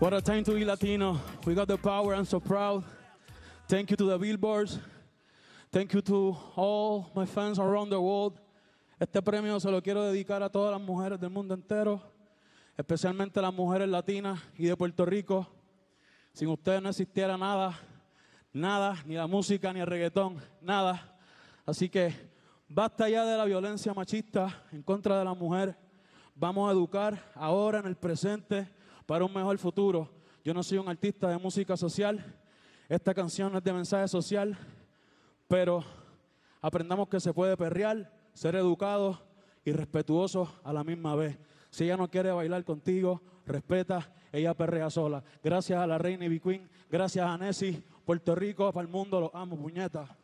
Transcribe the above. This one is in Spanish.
What a time to be Latino. We got the power. I'm so proud. Thank you to the billboards. Thank you to all my fans around the world. Este premio se lo quiero dedicar a todas las mujeres del mundo entero, especialmente las mujeres latinas y de Puerto Rico. Sin ustedes no existiera nada, nada, ni la música, ni el reggaetón, nada. Así que basta ya de la violencia machista en contra de la mujer. Vamos a educar ahora en el presente para un mejor futuro. Yo no soy un artista de música social, esta canción es de mensaje social, pero aprendamos que se puede perrear, ser educado y respetuoso a la misma vez. Si ella no quiere bailar contigo, respeta, ella perrea sola. Gracias a la reina Ivy Queen, gracias a Nessie, Puerto Rico, para el mundo, los amo, puñetas.